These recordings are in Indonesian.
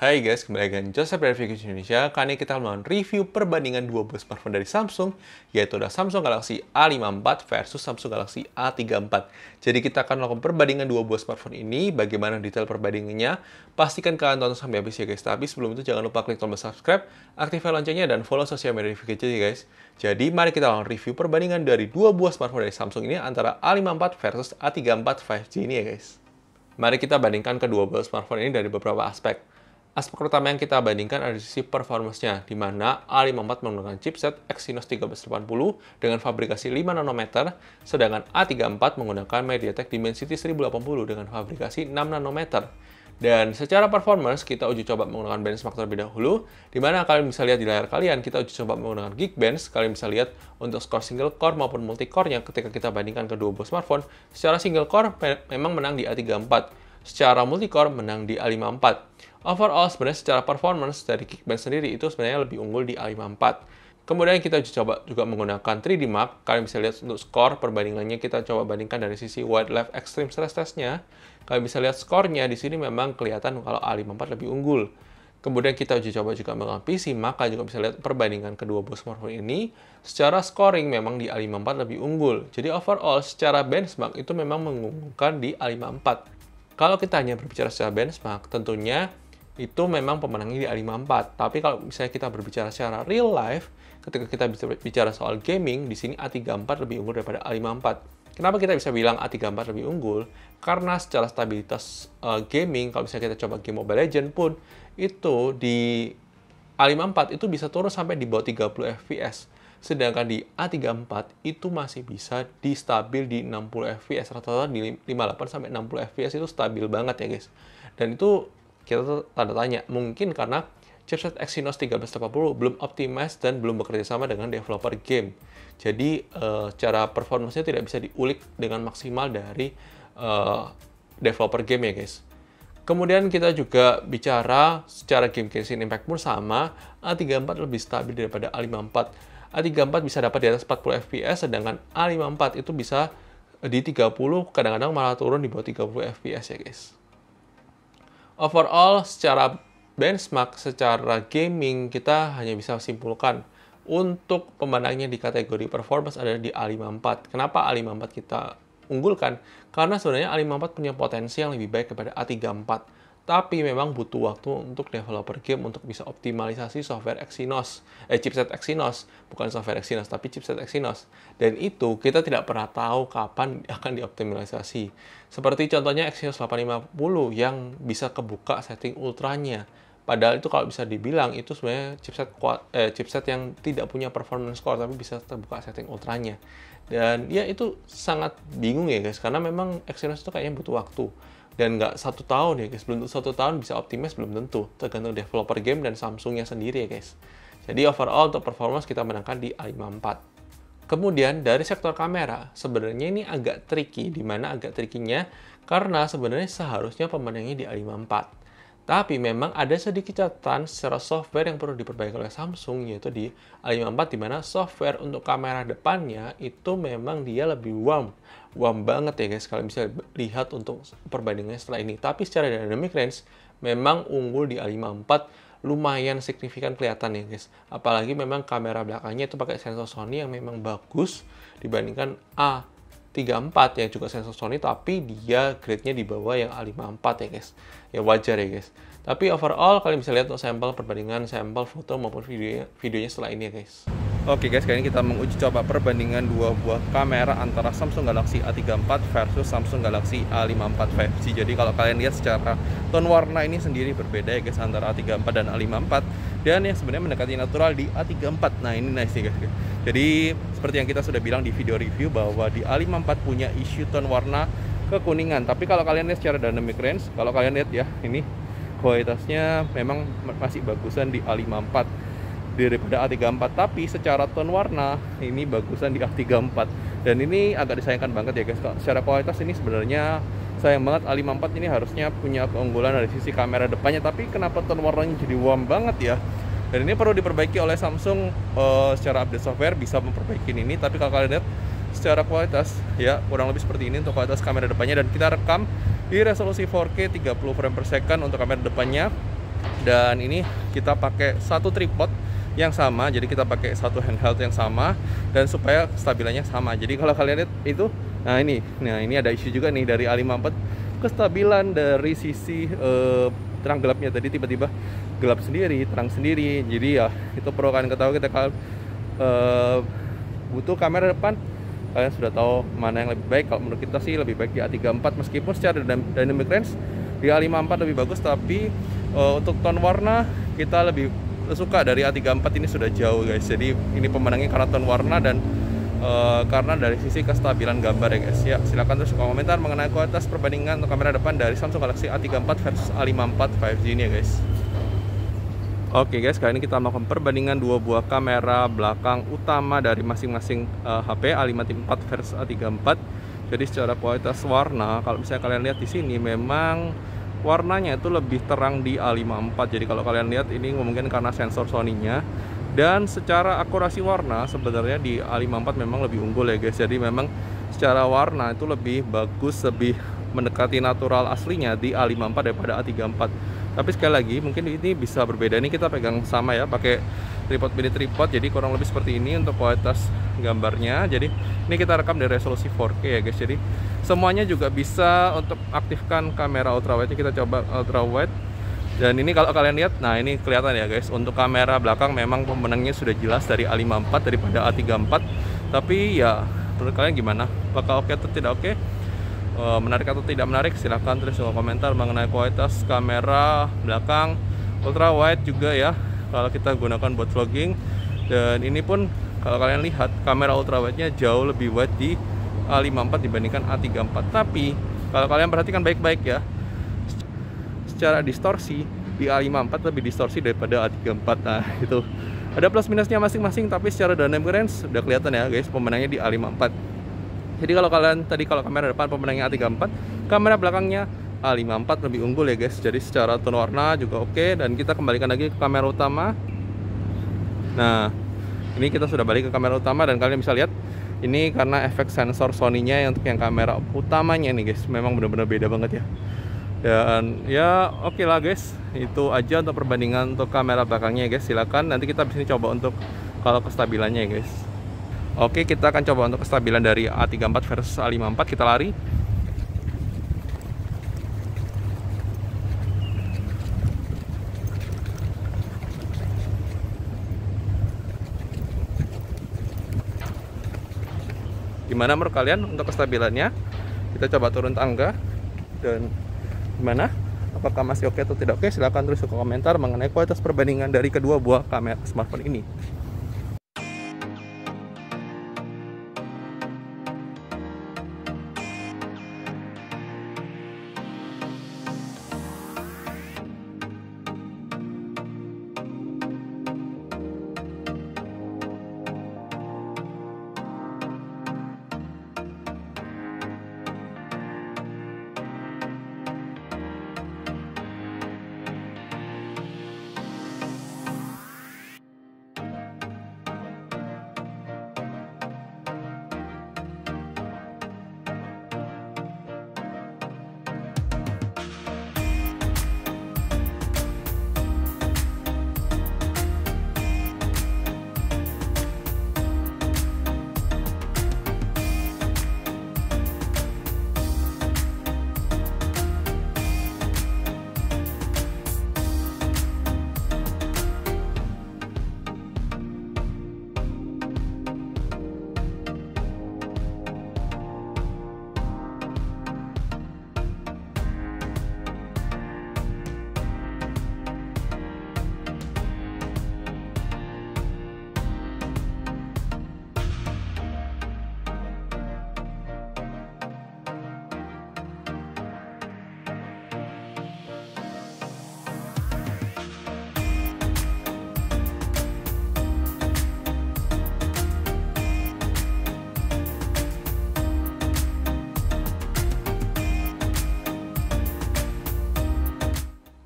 Hai guys, kembali lagi dengan Joseph dari Indonesia. Kali ini kita akan review perbandingan dua buah smartphone dari Samsung, yaitu ada Samsung Galaxy A54 versus Samsung Galaxy A34. Jadi kita akan melakukan perbandingan dua buah smartphone ini, bagaimana detail perbandingannya. Pastikan kalian tonton sampai habis ya guys. Tapi sebelum itu jangan lupa klik tombol subscribe, aktifkan loncengnya, dan follow sosial media Verification ya guys. Jadi mari kita lakukan review perbandingan dari dua buah smartphone dari Samsung ini antara A54 versus A34 5G ini ya guys. Mari kita bandingkan kedua buah smartphone ini dari beberapa aspek. Aspek pertama yang kita bandingkan adalah sisi performance-nya, di mana A54 menggunakan chipset Exynos 1380 dengan fabrikasi 5 nanometer, sedangkan A34 menggunakan MediaTek Dimensity 1080 dengan fabrikasi 6 nanometer. Dan secara performance, kita uji coba menggunakan benchmark terlebih dahulu, di mana kalian bisa lihat di layar kalian, kita uji coba menggunakan Geekbench, kalian bisa lihat untuk skor single core maupun multi core-nya ketika kita bandingkan kedua buah smartphone, secara single core memang menang di A34, secara multi core menang di A54. Overall, sebenarnya secara performance dari Kickband sendiri itu sebenarnya lebih unggul di a 54 Kemudian kita coba juga menggunakan 3D Mark. Kalian bisa lihat untuk skor perbandingannya kita coba bandingkan dari sisi Wildlife Extreme Stress Testnya. Kalian bisa lihat skornya di sini memang kelihatan kalau A54 lebih unggul. Kemudian kita uji coba juga menggunakan PC, maka juga bisa lihat perbandingan kedua bus smartphone ini secara scoring memang di A54 lebih unggul. Jadi overall secara benchmark itu memang mengunggulkan di A54. Kalau kita hanya berbicara secara benchmark, tentunya itu memang pemenangnya di A54. Tapi kalau misalnya kita berbicara secara real life, ketika kita bisa bicara soal gaming, di sini A34 lebih unggul daripada A54. Kenapa kita bisa bilang A34 lebih unggul? Karena secara stabilitas uh, gaming, kalau misalnya kita coba game Mobile Legends pun, itu di A54 itu bisa turun sampai di bawah 30 fps. Sedangkan di A34 itu masih bisa di stabil di 60 fps. Rata-rata di 58 sampai 60 fps itu stabil banget ya guys. Dan itu kita tuh tanda tanya. Mungkin karena chipset Exynos 1380 belum optimize dan belum bekerja sama dengan developer game. Jadi uh, cara performanya tidak bisa diulik dengan maksimal dari uh, developer game ya guys. Kemudian kita juga bicara secara game casing impact pun sama, A34 lebih stabil daripada A54. A34 bisa dapat di atas 40 fps, sedangkan A54 itu bisa di 30, kadang-kadang malah turun di bawah 30 fps ya guys. Overall, secara benchmark, secara gaming, kita hanya bisa simpulkan untuk pemenangnya di kategori performance ada di A54. Kenapa A54 kita unggulkan? Karena sebenarnya A54 punya potensi yang lebih baik kepada A34 tapi memang butuh waktu untuk developer game untuk bisa optimalisasi software Exynos, eh chipset Exynos, bukan software Exynos tapi chipset Exynos. Dan itu kita tidak pernah tahu kapan akan dioptimalisasi. Seperti contohnya Exynos 850 yang bisa kebuka setting ultranya. Padahal itu kalau bisa dibilang itu sebenarnya chipset kuat, eh, chipset yang tidak punya performance score tapi bisa terbuka setting ultranya. Dan ya itu sangat bingung ya guys karena memang Exynos itu kayaknya butuh waktu dan nggak satu tahun ya guys belum satu tahun bisa optimis belum tentu tergantung developer game dan Samsungnya sendiri ya guys jadi overall untuk performance kita menangkan di A54 kemudian dari sektor kamera sebenarnya ini agak tricky dimana agak trikinya karena sebenarnya seharusnya pemenangnya di A54 tapi memang ada sedikit catatan secara software yang perlu diperbaiki oleh Samsung yaitu di A54 dimana software untuk kamera depannya itu memang dia lebih warm Wah banget ya guys kalau bisa lihat untuk perbandingannya setelah ini. Tapi secara dynamic range memang unggul di A54 lumayan signifikan kelihatan ya guys. Apalagi memang kamera belakangnya itu pakai sensor Sony yang memang bagus dibandingkan A34 yang juga sensor Sony tapi dia grade-nya di bawah yang A54 ya guys. Ya wajar ya guys. Tapi overall kalian bisa lihat untuk sampel perbandingan sampel foto maupun video videonya setelah ini ya guys. Oke guys, kali ini kita menguji coba perbandingan dua buah kamera antara Samsung Galaxy A34 versus Samsung Galaxy A54 5G. Jadi kalau kalian lihat secara tone warna ini sendiri berbeda ya guys antara A34 dan A54 dan yang sebenarnya mendekati natural di A34. Nah, ini nice nih guys. Jadi seperti yang kita sudah bilang di video review bahwa di A54 punya isu tone warna kekuningan. Tapi kalau kalian lihat secara dynamic range, kalau kalian lihat ya, ini kualitasnya memang masih bagusan di A54 daripada A34 tapi secara tone warna ini bagusan di A34 dan ini agak disayangkan banget ya guys secara kualitas ini sebenarnya sayang banget A54 ini harusnya punya keunggulan dari sisi kamera depannya tapi kenapa tone warnanya jadi warm banget ya dan ini perlu diperbaiki oleh Samsung uh, secara update software bisa memperbaiki ini tapi kalau kalian lihat secara kualitas ya kurang lebih seperti ini untuk kualitas kamera depannya dan kita rekam di resolusi 4K 30 frame per second untuk kamera depannya dan ini kita pakai satu tripod yang sama jadi kita pakai satu handheld yang sama dan supaya stabilannya sama jadi kalau kalian lihat itu nah ini nah ini ada isu juga nih dari A54 kestabilan dari sisi uh, terang gelapnya tadi tiba-tiba gelap sendiri terang sendiri jadi ya itu perlu kalian ketahui kita kalau uh, eh, butuh kamera depan kalian sudah tahu mana yang lebih baik kalau menurut kita sih lebih baik di A34 meskipun secara dynamic range di A54 lebih bagus tapi uh, untuk tone warna kita lebih suka dari A34 ini sudah jauh guys jadi ini pemenangnya karena tone warna dan uh, karena dari sisi kestabilan gambar ya guys ya silahkan terus komentar mengenai kualitas perbandingan untuk kamera depan dari Samsung Galaxy A34 versus A54 5G ini ya guys Oke okay guys, kali ini kita melakukan perbandingan dua buah kamera belakang utama dari masing-masing uh, HP A54 versus A34. Jadi secara kualitas warna, kalau misalnya kalian lihat di sini memang warnanya itu lebih terang di A54 jadi kalau kalian lihat ini mungkin karena sensor Sony-nya dan secara akurasi warna sebenarnya di A54 memang lebih unggul ya guys jadi memang secara warna itu lebih bagus lebih mendekati natural aslinya di A54 daripada A34 tapi sekali lagi mungkin ini bisa berbeda ini kita pegang sama ya pakai tripod mini tripod jadi kurang lebih seperti ini untuk kualitas gambarnya jadi ini kita rekam dari resolusi 4K ya guys jadi semuanya juga bisa untuk aktifkan kamera ultrawide kita coba ultrawide dan ini kalau kalian lihat nah ini kelihatan ya guys untuk kamera belakang memang pemenangnya sudah jelas dari A54 daripada A34 tapi ya menurut kalian gimana apakah oke atau tidak oke eh, menarik atau tidak menarik silahkan tulis komentar mengenai kualitas kamera belakang ultrawide juga ya kalau kita gunakan buat vlogging dan ini pun kalau kalian lihat kamera ultrawide-nya jauh lebih wide di A54 dibandingkan A34 tapi kalau kalian perhatikan baik-baik ya secara distorsi di A54 lebih distorsi daripada A34 nah itu ada plus minusnya masing-masing tapi secara dynamic range sudah kelihatan ya guys pemenangnya di A54 jadi kalau kalian tadi kalau kamera depan pemenangnya A34 kamera belakangnya A54 lebih unggul ya guys jadi secara tone warna juga oke dan kita kembalikan lagi ke kamera utama nah ini kita sudah balik ke kamera utama dan kalian bisa lihat ini karena efek sensor Sony-nya ya, untuk yang kamera utamanya nih guys memang benar-benar beda banget ya dan ya oke okay lah guys itu aja untuk perbandingan untuk kamera belakangnya ya guys Silahkan nanti kita bisa coba untuk kalau kestabilannya ya guys oke kita akan coba untuk kestabilan dari A34 versus A54 kita lari gimana menurut kalian untuk kestabilannya kita coba turun tangga dan gimana apakah masih oke okay atau tidak oke okay, silahkan tulis komentar mengenai kualitas perbandingan dari kedua buah kamera smartphone ini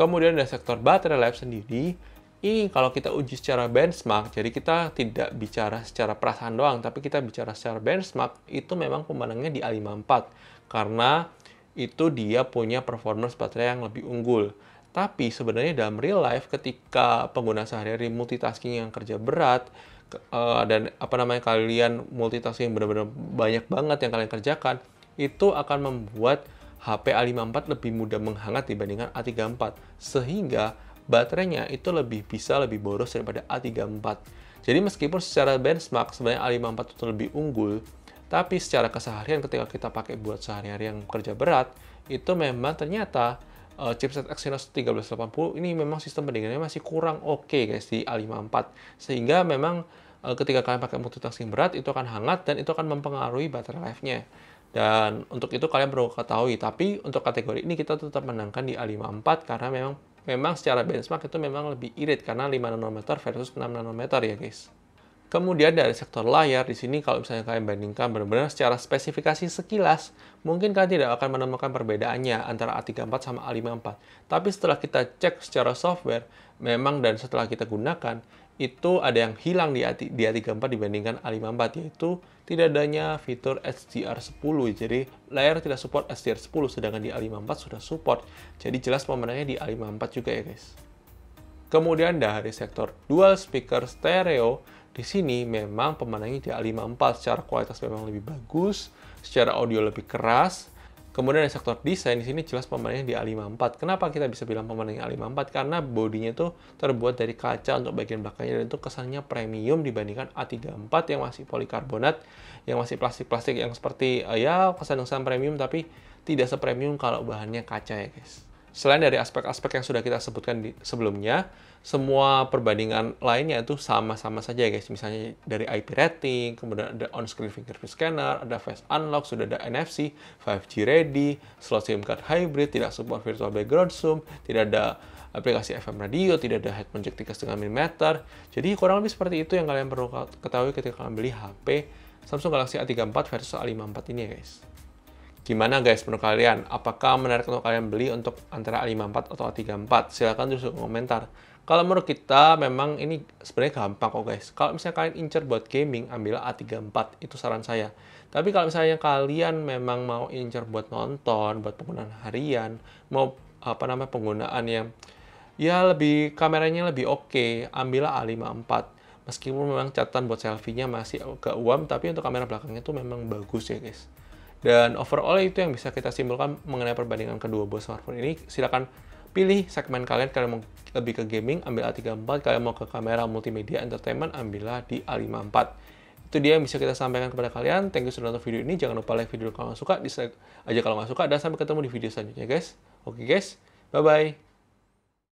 Kemudian ada sektor baterai life sendiri. Ini kalau kita uji secara benchmark, jadi kita tidak bicara secara perasaan doang, tapi kita bicara secara benchmark, itu memang pemenangnya di A54. Karena itu dia punya performance baterai yang lebih unggul. Tapi sebenarnya dalam real life ketika pengguna sehari-hari multitasking yang kerja berat eh, dan apa namanya kalian multitasking benar-benar banyak banget yang kalian kerjakan itu akan membuat HP A54 lebih mudah menghangat dibandingkan A34 sehingga baterainya itu lebih bisa lebih boros daripada A34 jadi meskipun secara benchmark sebenarnya A54 itu lebih unggul tapi secara keseharian ketika kita pakai buat sehari-hari yang kerja berat itu memang ternyata uh, chipset Exynos 1380 ini memang sistem pendinginannya masih kurang oke okay guys di A54 sehingga memang uh, ketika kalian pakai multitasking berat itu akan hangat dan itu akan mempengaruhi baterai life-nya dan untuk itu kalian perlu ketahui, tapi untuk kategori ini kita tetap menangkan di A54 karena memang memang secara benchmark itu memang lebih irit karena 5 nanometer versus 6 nanometer ya guys. Kemudian dari sektor layar, di sini kalau misalnya kalian bandingkan benar-benar secara spesifikasi sekilas, mungkin kalian tidak akan menemukan perbedaannya antara A34 sama A54. Tapi setelah kita cek secara software, memang dan setelah kita gunakan, itu ada yang hilang di, di A34 dibandingkan A54 yaitu tidak adanya fitur HDR10 jadi layar tidak support HDR10 sedangkan di A54 sudah support jadi jelas pemenangnya di A54 juga ya guys kemudian dari sektor dual speaker stereo di sini memang pemenangnya di A54 secara kualitas memang lebih bagus secara audio lebih keras Kemudian ada sektor desain, di sini jelas pemandangannya di A54. Kenapa kita bisa bilang pemandangan A54? Karena bodinya itu terbuat dari kaca untuk bagian belakangnya dan itu kesannya premium dibandingkan A34 yang masih polikarbonat, yang masih plastik-plastik yang seperti eh, ya kesan-kesan premium tapi tidak sepremium kalau bahannya kaca ya guys. Selain dari aspek-aspek yang sudah kita sebutkan di sebelumnya, semua perbandingan lainnya itu sama-sama saja guys. Misalnya dari IP rating, kemudian ada on-screen fingerprint scanner, ada face unlock, sudah ada NFC, 5G ready, slot SIM card hybrid, tidak support virtual background zoom, tidak ada aplikasi FM radio, tidak ada headphone jack 3,5 milimeter. Jadi kurang lebih seperti itu yang kalian perlu ketahui ketika kalian beli HP Samsung Galaxy A34 versus A54 ini ya guys. Gimana guys menurut kalian? Apakah menarik untuk kalian beli untuk antara A54 atau A34? Silahkan tulis komentar. Kalau menurut kita memang ini sebenarnya gampang kok guys. Kalau misalnya kalian incer buat gaming, ambil A34. Itu saran saya. Tapi kalau misalnya kalian memang mau incer buat nonton, buat penggunaan harian, mau apa namanya penggunaan yang ya lebih kameranya lebih oke, okay, ambillah A54 meskipun memang catatan buat selfie-nya masih agak uam tapi untuk kamera belakangnya tuh memang bagus ya guys dan overall itu yang bisa kita simpulkan mengenai perbandingan kedua buah smartphone ini. Silahkan pilih segmen kalian, kalian mau lebih ke gaming, ambil A34, kalian mau ke kamera multimedia entertainment, ambillah di A54. Itu dia yang bisa kita sampaikan kepada kalian. Thank you sudah nonton video ini. Jangan lupa like video kalau suka, dislike aja kalau nggak suka. Dan sampai ketemu di video selanjutnya, guys. Oke, guys. Bye-bye.